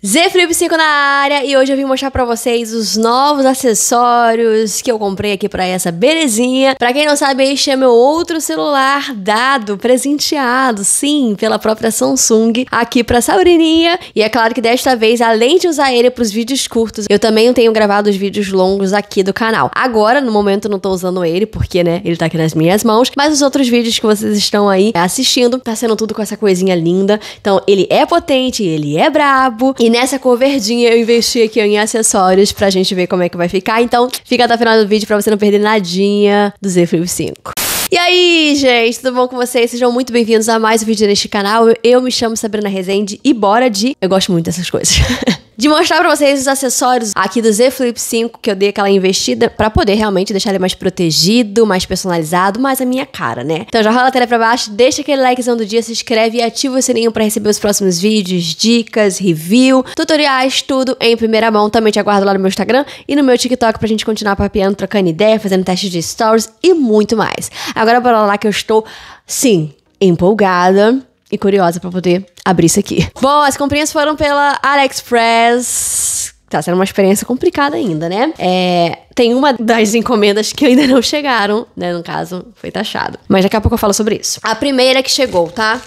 Z Flip 5 na área e hoje eu vim mostrar para vocês os novos acessórios que eu comprei aqui para essa belezinha. Para quem não sabe, este é meu outro celular dado, presenteado, sim, pela própria Samsung aqui para Saurininha. E é claro que desta vez, além de usar ele para os vídeos curtos, eu também tenho gravado os vídeos longos aqui do canal. Agora, no momento, não tô usando ele porque, né, ele tá aqui nas minhas mãos, mas os outros vídeos que vocês estão aí assistindo, tá sendo tudo com essa coisinha linda. Então, ele é potente, ele é brabo. E e nessa cor verdinha eu investi aqui em acessórios pra gente ver como é que vai ficar. Então, fica até o final do vídeo pra você não perder nadinha do Z Flip 5. E aí, gente, tudo bom com vocês? Sejam muito bem-vindos a mais um vídeo neste canal. Eu me chamo Sabrina Rezende e bora de... Eu gosto muito dessas coisas. de mostrar para vocês os acessórios aqui do Z Flip 5 que eu dei aquela investida para poder realmente deixar ele mais protegido, mais personalizado, mais a minha cara, né? Então já rola a tela para baixo, deixa aquele likezão do dia, se inscreve e ativa o sininho para receber os próximos vídeos, dicas, review, tutoriais, tudo em primeira mão. Também te aguardo lá no meu Instagram e no meu TikTok pra gente continuar papiando, trocando ideia, fazendo testes de stories e muito mais. Agora bora lá que eu estou, sim, empolgada e curiosa para poder abrir isso aqui. Bom, as comprinhas foram pela AliExpress. Tá sendo uma experiência complicada ainda, né? É, tem uma das encomendas que ainda não chegaram, né? No caso, foi taxado. Mas daqui a pouco eu falo sobre isso. A primeira que chegou, tá?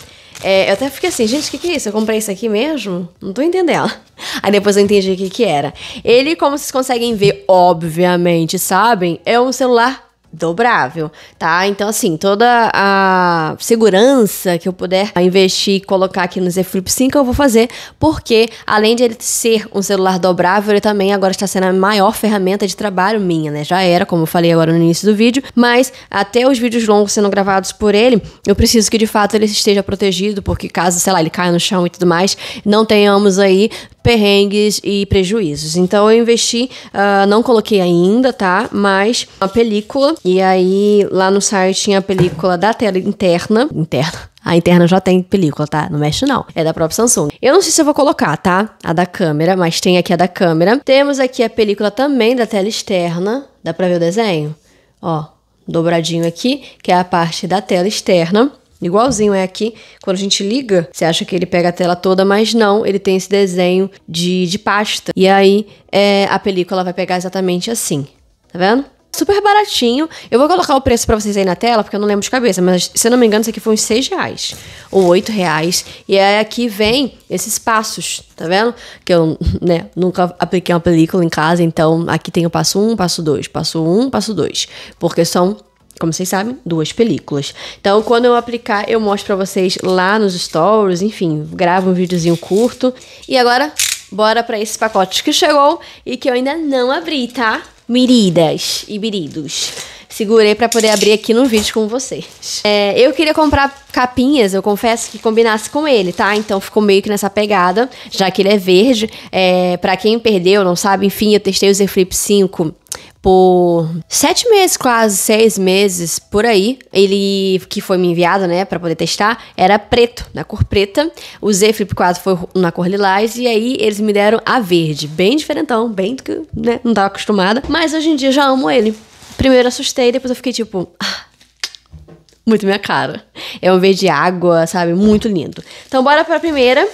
É, eu até fiquei assim, gente, o que, que é isso? Eu comprei isso aqui mesmo? Não tô entendendo. Aí depois eu entendi o que, que era. Ele, como vocês conseguem ver, obviamente, sabem, é um celular dobrável, tá? Então, assim, toda a segurança que eu puder investir e colocar aqui no Z Flip 5, eu vou fazer, porque além de ele ser um celular dobrável, ele também agora está sendo a maior ferramenta de trabalho minha, né? Já era, como eu falei agora no início do vídeo, mas até os vídeos longos sendo gravados por ele, eu preciso que de fato ele esteja protegido, porque caso, sei lá, ele caia no chão e tudo mais, não tenhamos aí perrengues e prejuízos. Então eu investi, uh, não coloquei ainda, tá? Mas uma película. E aí lá no site tinha a película da tela interna. Interna. A interna já tem película, tá? Não mexe não. É da própria Samsung. Eu não sei se eu vou colocar, tá? A da câmera, mas tem aqui a da câmera. Temos aqui a película também da tela externa. Dá pra ver o desenho? Ó, dobradinho aqui, que é a parte da tela externa. Igualzinho é aqui, quando a gente liga, você acha que ele pega a tela toda, mas não, ele tem esse desenho de, de pasta. E aí é, a película vai pegar exatamente assim. Tá vendo? Super baratinho. Eu vou colocar o preço para vocês aí na tela, porque eu não lembro de cabeça, mas se eu não me engano, isso aqui foi uns 6 reais ou 8 reais. E aí aqui vem esses passos, tá vendo? Que eu, né, nunca apliquei uma película em casa, então aqui tem o passo 1, passo 2, passo 1, passo 2. Porque são como vocês sabem, duas películas. Então, quando eu aplicar, eu mostro para vocês lá nos stories, enfim, gravo um videozinho curto. E agora, bora para esse pacote que chegou e que eu ainda não abri, tá? Miridas e miridos segurei para poder abrir aqui no vídeo com vocês. É, eu queria comprar capinhas, eu confesso que combinasse com ele, tá? Então ficou meio que nessa pegada, já que ele é verde. É, para quem perdeu, não sabe, enfim, eu testei o Z Flip 5 por sete meses, quase seis meses por aí. Ele que foi me enviado, né, para poder testar, era preto, na cor preta. O Z Flip 4 foi na cor lilás e aí eles me deram a verde, bem diferentão, bem do que, né, não tava acostumada, mas hoje em dia eu já amo ele. Primeiro assustei, depois eu fiquei tipo, ah, muito minha cara. É um verde água, sabe? Muito lindo. Então bora para a primeira.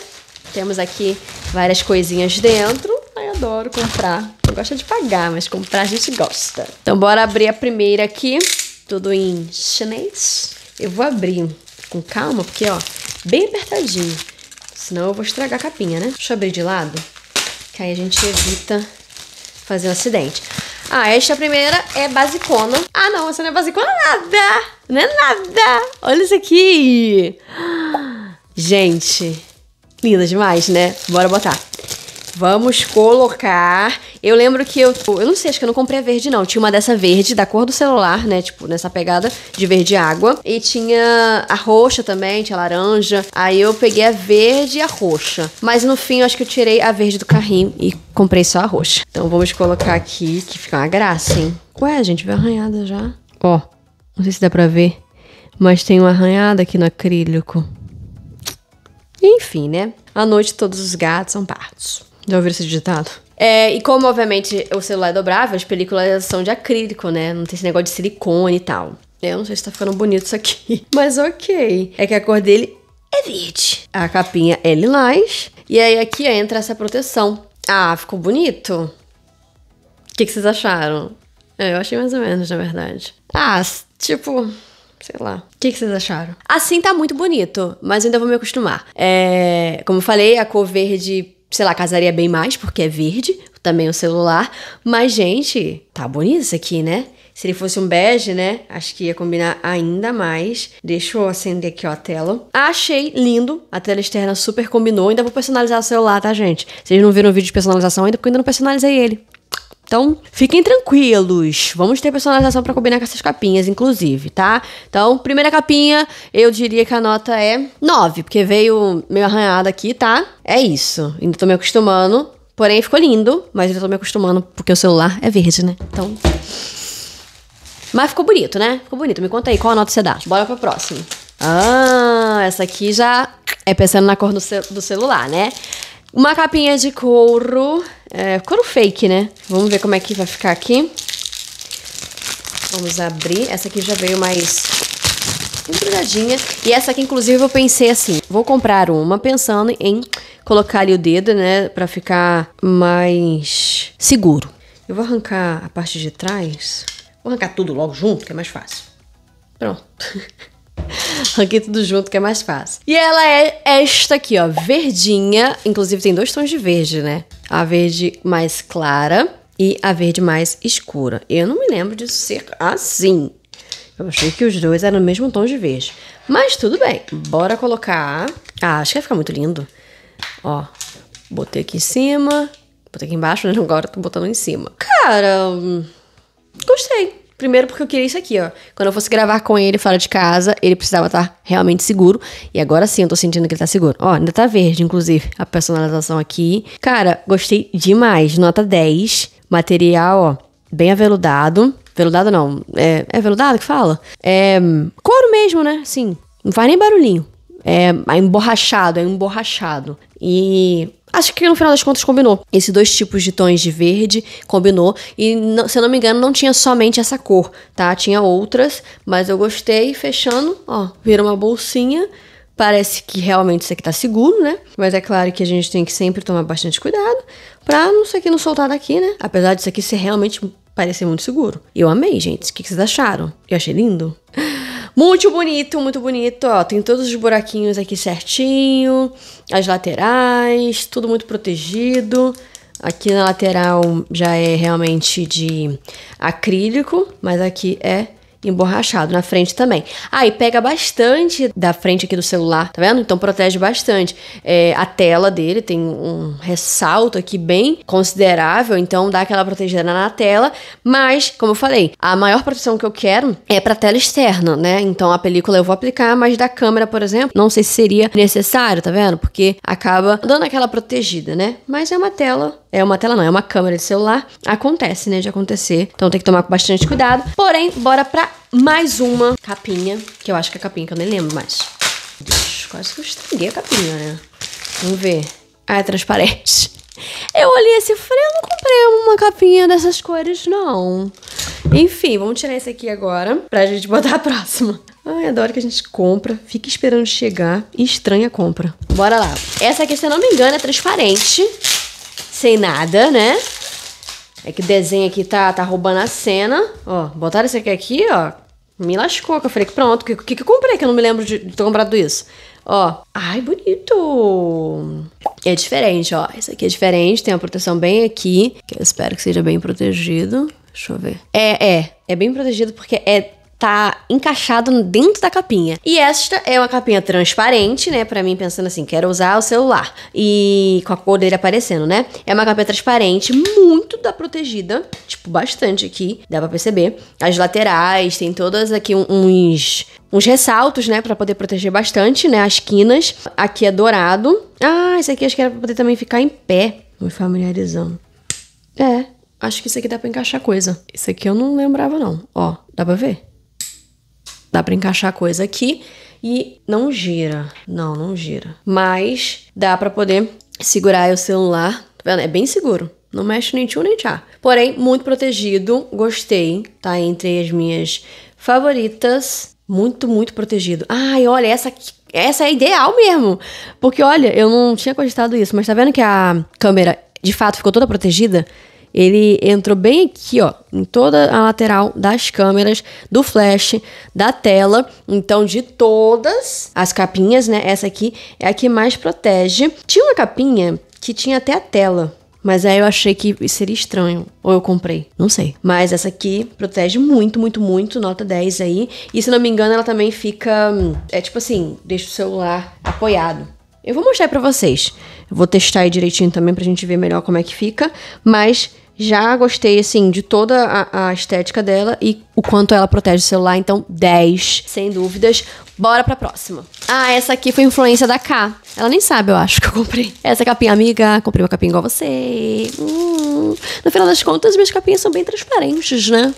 Temos aqui várias coisinhas dentro. Ai, adoro comprar gosta de pagar, mas comprar a gente gosta. Então bora abrir a primeira aqui, tudo em chinês. Eu vou abrir com calma, porque ó, bem apertadinho. Senão eu vou estragar a capinha, né? Deixa eu abrir de lado, que aí a gente evita fazer um acidente. Ah, esta primeira é basicona. Ah, não, essa não é basicona nada! Não é nada! Olha isso aqui! Gente, linda demais, né? Bora botar. Vamos colocar. Eu lembro que eu. Eu não sei, acho que eu não comprei a verde, não. Tinha uma dessa verde, da cor do celular, né? Tipo, nessa pegada de verde água. E tinha a roxa também, tinha a laranja. Aí eu peguei a verde e a roxa. Mas no fim, eu acho que eu tirei a verde do carrinho e comprei só a roxa. Então vamos colocar aqui, que fica uma graça, hein? Ué, gente, veio arranhada já. Ó, não sei se dá pra ver, mas tem uma arranhada aqui no acrílico. Enfim, né? À noite todos os gatos são partos. Já ouviram esse ditado? É, e como, obviamente, o celular é dobrável, as películas são de acrílico, né? Não tem esse negócio de silicone e tal. Eu não sei se tá ficando bonito isso aqui. Mas ok. É que a cor dele é verde. A capinha é lilás. E aí aqui entra essa proteção. Ah, ficou bonito? O que, que vocês acharam? É, eu achei mais ou menos, na verdade. Ah, tipo, sei lá. O que, que, vocês acharam? Assim tá muito bonito, mas ainda vou me acostumar. É, como eu falei, a cor verde sei lá, casaria bem mais, porque é verde, também o celular. Mas, gente, tá bonito isso aqui, né? Se ele fosse um bege, né? Acho que ia combinar ainda mais. Deixa eu acender aqui ó, a tela. Achei lindo. A tela externa super combinou. Ainda vou personalizar o celular, tá, gente? Vocês não viram o vídeo de personalização ainda, porque eu ainda não personalizei ele. Então, fiquem tranquilos. Vamos ter personalização para combinar com essas capinhas, inclusive, tá? Então, primeira capinha, eu diria que a nota é 9, porque veio meio arranhada aqui, tá? É isso. Ainda tô me acostumando. Porém, ficou lindo, mas ainda tô me acostumando porque o celular é verde, né? Então. Mas ficou bonito, né? Ficou bonito. Me conta aí qual a nota você dá. Bora pro próximo. Ah, essa aqui já é pensando na cor do, do celular, né? Uma capinha de couro é, couro fake, né? Vamos ver como é que vai ficar aqui. Vamos abrir. Essa aqui já veio mais embrulhadinha. E essa aqui, inclusive, eu pensei assim, vou comprar uma pensando em colocar ali o dedo, né, pra ficar mais seguro. Eu vou arrancar a parte de trás. Vou arrancar tudo logo junto, que é mais fácil. Pronto. Ranquei tudo junto que é mais fácil. E ela é esta aqui, ó, verdinha. Inclusive tem dois tons de verde, né? A verde mais clara e a verde mais escura. Eu não me lembro de ser assim. Eu achei que os dois eram o mesmo tom de verde. Mas tudo bem, bora colocar. Ah, acho que vai ficar muito lindo. Ó, botei aqui em cima, botei aqui embaixo, né? Agora tô botando em cima. Cara, hum, gostei. Primeiro porque eu queria isso aqui, ó. Quando eu fosse gravar com ele fora de casa, ele precisava estar realmente seguro. E agora sim, eu tô sentindo que ele tá seguro. Ó, ainda tá verde, inclusive, a personalização aqui. Cara, gostei demais. Nota 10. Material, ó, bem aveludado. Veludado não. É, é veludado que fala? É couro mesmo, né? Sim. Não faz nem barulhinho. É, é emborrachado, é emborrachado. E Acho que no final das contas combinou. Esses dois tipos de tons de verde combinou. E se eu não me engano, não tinha somente essa cor, tá? Tinha outras, mas eu gostei. Fechando, ó, vira uma bolsinha. Parece que realmente isso aqui tá seguro, né? Mas é claro que a gente tem que sempre tomar bastante cuidado pra não sei que não soltar daqui, né? Apesar disso aqui ser realmente parecer muito seguro. Eu amei, gente. O que, que vocês acharam? Eu achei lindo. Muito bonito, muito bonito. Ó, tem todos os buraquinhos aqui certinho, as laterais, tudo muito protegido. Aqui na lateral já é realmente de acrílico, mas aqui é emborrachado na frente também. Aí ah, pega bastante da frente aqui do celular, tá vendo? Então protege bastante. É, a tela dele tem um ressalto aqui bem considerável, então dá aquela protegida na tela. Mas, como eu falei, a maior proteção que eu quero é para tela externa, né? Então a película eu vou aplicar, mas da câmera, por exemplo, não sei se seria necessário, tá vendo? Porque acaba dando aquela protegida, né? Mas é uma tela é uma tela não, é uma câmera de celular. Acontece, né, de acontecer. Então tem que tomar bastante cuidado. Porém, bora pra mais uma capinha, que eu acho que é a capinha que eu nem lembro mais. quase que eu estraguei a capinha, né? Vamos ver. Ah, é transparente. Eu olhei assim e falei, eu não comprei uma capinha dessas cores, não. Enfim, vamos tirar esse aqui agora pra gente botar a próxima. Ai, adoro que a gente compra, fica esperando chegar e estranha a compra. Bora lá. Essa aqui, se eu não me engano, é transparente sem nada, né? É que o desenho aqui tá, tá roubando a cena. Ó, botaram esse aqui aqui, ó. Me lascou, que eu falei que pronto, o que, que, que eu comprei que eu não me lembro de, de ter comprado isso. Ó, ai, bonito! É diferente, ó. Esse aqui é diferente, tem uma proteção bem aqui, que eu espero que seja bem protegido. Deixa eu ver. É, é. É bem protegido porque é tá encaixado dentro da capinha. E esta é uma capinha transparente, né? Para mim, pensando assim, quero usar o celular. E com a cor dele aparecendo, né? É uma capinha transparente, muito da protegida. Tipo, bastante aqui, dá pra perceber. As laterais, tem todas aqui uns... Uns ressaltos, né, para poder proteger bastante, né, as quinas. Aqui é dourado. Ah, esse aqui acho que era pra poder também ficar em pé. Me familiarizando. É, acho que isso aqui dá pra encaixar coisa. Isso aqui eu não lembrava, não. Ó, dá pra ver? dá para encaixar coisa aqui e não gira. Não, não gira. Mas dá para poder segurar o celular. Tá vendo? É bem seguro. Não mexe nem tchum nem tchá. Porém, muito protegido. Gostei. Tá entre as minhas favoritas. Muito, muito protegido. Ai, olha, essa aqui, essa é ideal mesmo. Porque, olha, eu não tinha cogitado isso, mas tá vendo que a câmera de fato ficou toda protegida? Ele entrou bem aqui, ó, em toda a lateral das câmeras, do flash, da tela. Então, de todas as capinhas, né, essa aqui é a que mais protege. Tinha uma capinha que tinha até a tela, mas aí eu achei que seria estranho. Ou eu comprei, não sei. Mas essa aqui protege muito, muito, muito. Nota 10 aí. E se não me engano, ela também fica. É tipo assim, deixa o celular apoiado. Eu vou mostrar pra vocês. Eu vou testar aí direitinho também pra gente ver melhor como é que fica. Mas já gostei, assim, de toda a, a, estética dela e o quanto ela protege o celular. Então, 10, sem dúvidas. Bora pra próxima. Ah, essa aqui foi influência da K. Ela nem sabe, eu acho, que eu comprei. Essa capinha, amiga, comprei uma capinha igual você. Hum. No final das contas, minhas capinhas são bem transparentes, né?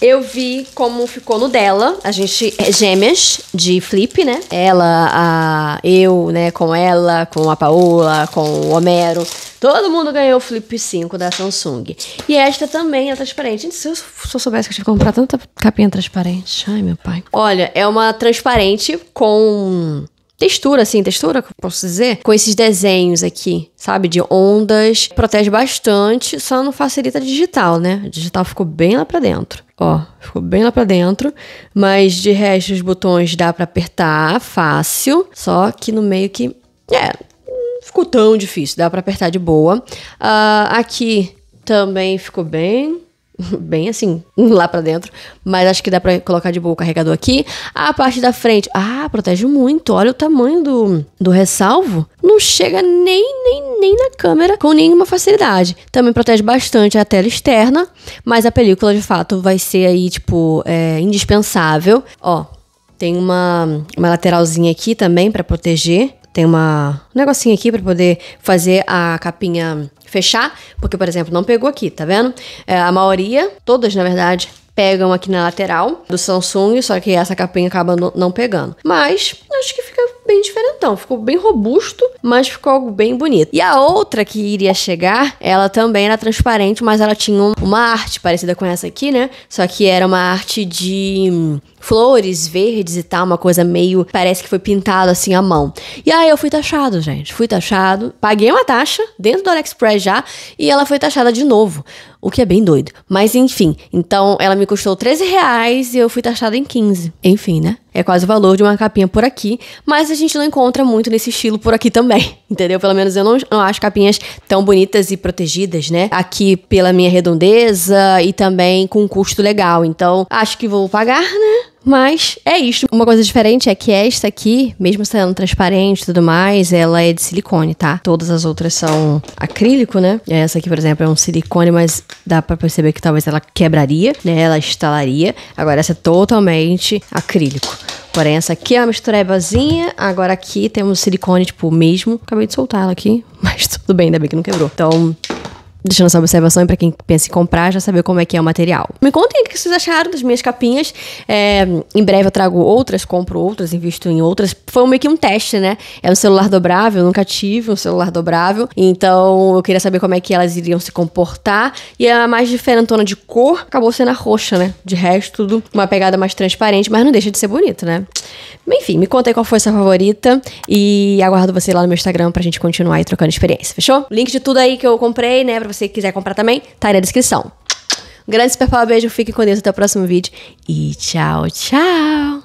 Eu vi como ficou no dela. A gente é gêmeas de flip, né? Ela, a eu, né, com ela, com a Paola, com o Homero. Todo mundo ganhou o Flip 5 da Samsung. E esta também é transparente. Gente, se eu, soubesse que eu tinha que comprar tanta capinha transparente. Ai, meu pai. Olha, é uma transparente com textura, assim, textura, posso dizer, com esses desenhos aqui, sabe? De ondas, protege bastante, só não facilita a digital, né? A digital ficou bem lá pra dentro. Ó, ficou bem lá pra dentro, mas de resto os botões dá para apertar fácil, só que no meio que. É, não ficou tão difícil, dá para apertar de boa. Uh, aqui também ficou bem bem assim, lá para dentro, mas acho que dá para colocar de boa o carregador aqui. A parte da frente, ah, protege muito. Olha o tamanho do, do ressalvo, não chega nem nem nem na câmera com nenhuma facilidade. Também protege bastante a tela externa, mas a película de fato vai ser aí tipo é, indispensável. Ó, tem uma, uma lateralzinha aqui também para proteger. Tem uma, um negocinho aqui para poder fazer a capinha fechar, porque, por exemplo, não pegou aqui, tá vendo? É, a maioria, todas na verdade, pegam aqui na lateral do Samsung, só que essa capinha acaba não pegando. Mas acho que fica bem diferentão. Ficou bem robusto, mas ficou algo bem bonito. E a outra que iria chegar, ela também era transparente, mas ela tinha uma arte parecida com essa aqui, né? Só que era uma arte de hum, flores verdes e tal, uma coisa meio. Parece que foi pintado assim à mão. E aí eu fui taxado, gente. Fui taxado. Paguei uma taxa dentro do AliExpress já e ela foi taxada de novo o que é bem doido. Mas enfim, então ela me custou 13 reais e eu fui taxada em 15. Enfim, né? É quase o valor de uma capinha por aqui, mas a gente não encontra muito nesse estilo por aqui também, entendeu? Pelo menos eu não, não acho capinhas tão bonitas e protegidas, né? Aqui pela minha redondeza e também com um custo legal. Então, acho que vou pagar, né? Mas é isso. Uma coisa diferente é que esta aqui, mesmo sendo transparente e tudo mais, ela é de silicone, tá? Todas as outras são acrílico, né? Essa aqui, por exemplo, é um silicone, mas dá para perceber que talvez ela quebraria, né? Ela estalaria. Agora essa é totalmente acrílico. Porém, essa aqui é uma misturebazinha. Agora aqui temos silicone, tipo, mesmo. Acabei de soltar ela aqui, mas tudo bem, ainda bem que não quebrou. Então, deixando essa observação para quem pensa em comprar já saber como é que é o material. Me contem o que vocês acharam das minhas capinhas. É, em breve eu trago outras, compro outras, invisto em outras. Foi meio que um teste, né? É um celular dobrável, eu nunca tive um celular dobrável, então eu queria saber como é que elas iriam se comportar. E a mais diferentona de cor acabou sendo a roxa, né? De resto, tudo uma pegada mais transparente, mas não deixa de ser bonito, né? Enfim, me conta aí qual foi a sua favorita e aguardo você lá no meu Instagram pra gente continuar aí trocando experiência, fechou? Link de tudo aí que eu comprei, né, pra você quiser comprar também, tá aí na descrição. Um grande super pau, beijo, fique com Deus até o próximo vídeo e tchau, tchau!